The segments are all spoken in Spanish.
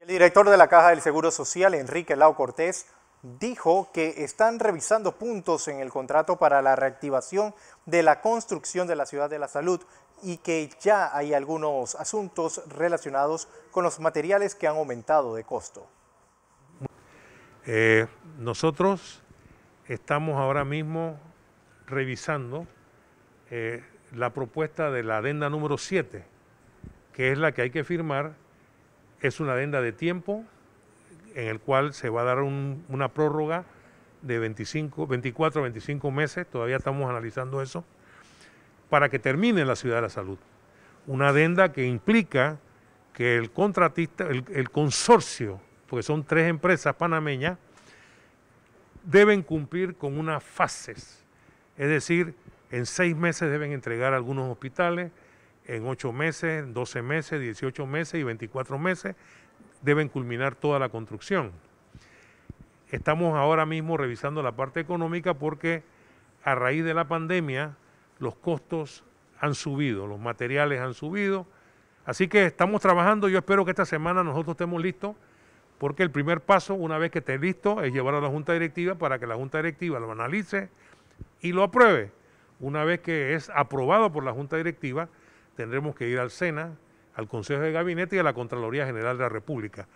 El director de la Caja del Seguro Social, Enrique Lao Cortés, dijo que están revisando puntos en el contrato para la reactivación de la construcción de la Ciudad de la Salud y que ya hay algunos asuntos relacionados con los materiales que han aumentado de costo. Eh, nosotros estamos ahora mismo revisando eh, la propuesta de la adenda número 7, que es la que hay que firmar es una adenda de tiempo en el cual se va a dar una prórroga de 25, 24 25 meses, todavía estamos analizando eso, para que termine la ciudad de la salud. Una adenda que implica que el contratista, el, el consorcio, porque son tres empresas panameñas, deben cumplir con unas fases. Es decir, en seis meses deben entregar algunos hospitales, en 8 meses, 12 meses, 18 meses y 24 meses deben culminar toda la construcción. Estamos ahora mismo revisando la parte económica porque a raíz de la pandemia los costos han subido, los materiales han subido. Así que estamos trabajando, yo espero que esta semana nosotros estemos listos porque el primer paso, una vez que esté listo, es llevarlo a la Junta Directiva para que la Junta Directiva lo analice y lo apruebe. Una vez que es aprobado por la Junta Directiva, tendremos que ir al SENA, al Consejo de Gabinete y a la Contraloría General de la República.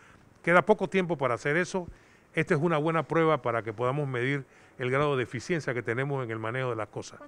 Queda poco tiempo para hacer eso. Esta es una buena prueba para que podamos medir el grado de eficiencia que tenemos en el manejo de las cosas.